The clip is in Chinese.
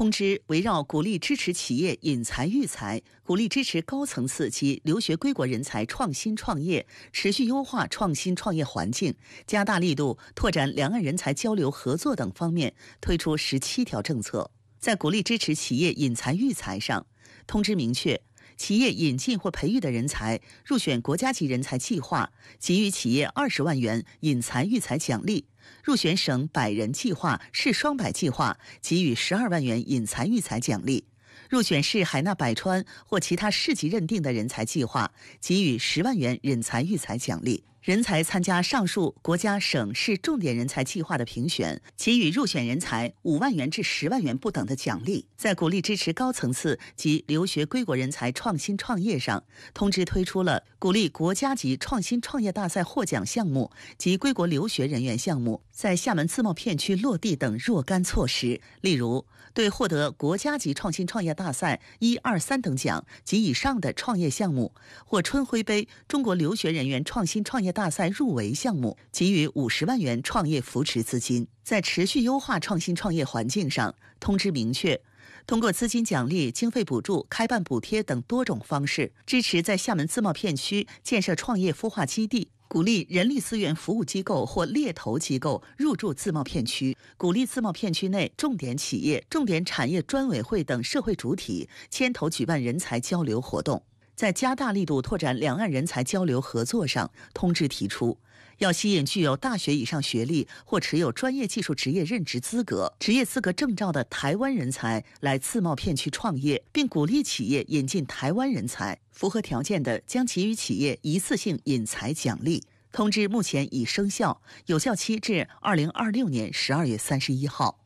通知围绕鼓励支持企业引才育才，鼓励支持高层次及留学归国人才创新创业，持续优化创新创业环境，加大力度拓展两岸人才交流合作等方面，推出十七条政策。在鼓励支持企业引才育才上，通知明确。企业引进或培育的人才入选国家级人才计划，给予企业二十万元引才育才奖励；入选省百人计划、市双百计划，给予十二万元引才育才奖励；入选市海纳百川或其他市级认定的人才计划，给予十万元引才育才奖励。人才参加上述国家、省市重点人才计划的评选，给予入选人才五万元至十万元不等的奖励。在鼓励支持高层次及留学归国人才创新创业上，通知推出了鼓励国家级创新创业大赛获奖项目及归国留学人员项目在厦门自贸片区落地等若干措施。例如，对获得国家级创新创业大赛一二三等奖及以上的创业项目，或春晖杯中国留学人员创新创业。大赛入围项目给予五十万元创业扶持资金，在持续优化创新创业环境上，通知明确，通过资金奖励、经费补助、开办补贴等多种方式，支持在厦门自贸片区建设创业孵化基地，鼓励人力资源服务机构或猎头机构入驻自贸片区，鼓励自贸片区内重点企业、重点产业专委会等社会主体牵头举办人才交流活动。在加大力度拓展两岸人才交流合作上，通知提出，要吸引具有大学以上学历或持有专业技术职业任职资格、职业资格证照的台湾人才来自贸片区创业，并鼓励企业引进台湾人才，符合条件的将给予企业一次性引才奖励。通知目前已生效，有效期至二零二六年十二月三十一号。